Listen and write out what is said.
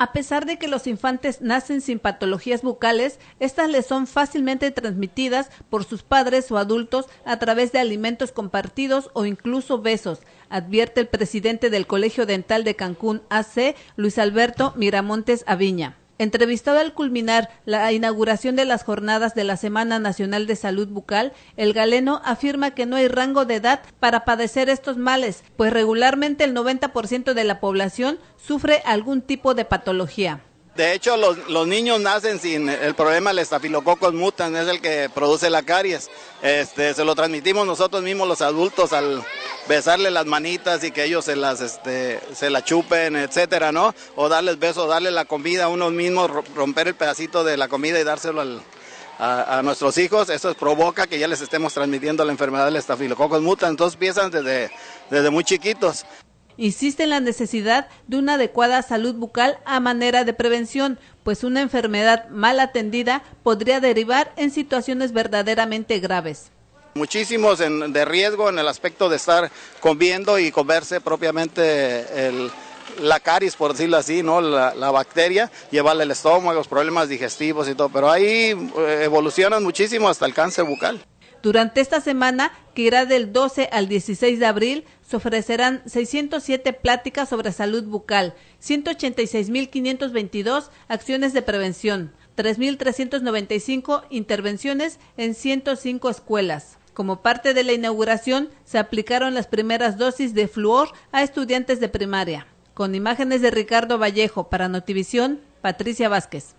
A pesar de que los infantes nacen sin patologías bucales, estas les son fácilmente transmitidas por sus padres o adultos a través de alimentos compartidos o incluso besos, advierte el presidente del Colegio Dental de Cancún AC, Luis Alberto Miramontes Aviña. Entrevistado al culminar la inauguración de las jornadas de la Semana Nacional de Salud Bucal, el galeno afirma que no hay rango de edad para padecer estos males, pues regularmente el 90% de la población sufre algún tipo de patología. De hecho, los, niños nacen sin el problema del estafilococos mutan, es el que produce la caries. Este, se lo transmitimos nosotros mismos los adultos al, besarle las manitas y que ellos se las, este, se la chupen, etcétera, ¿no? O darles besos, darle la comida a unos mismos, romper el pedacito de la comida y dárselo al, a, nuestros hijos, eso provoca que ya les estemos transmitiendo la enfermedad del estafilococos mutans. Entonces empiezan desde, desde muy chiquitos. Insiste en la necesidad de una adecuada salud bucal a manera de prevención, pues una enfermedad mal atendida podría derivar en situaciones verdaderamente graves muchísimos en, de riesgo en el aspecto de estar comiendo y comerse propiamente la caries, por decirlo así, ¿no? La, la, bacteria, llevarle el estómago, los problemas digestivos y todo, pero ahí eh, evolucionan muchísimo hasta el cáncer bucal. Durante esta semana, que irá del 12 al 16 de abril, se ofrecerán 607 pláticas sobre salud bucal, 186.522 acciones de prevención, 3.395 intervenciones en 105 escuelas. Como parte de la inauguración, se aplicaron las primeras dosis de Fluor a estudiantes de primaria. Con imágenes de Ricardo Vallejo para Notivisión, Patricia Vázquez.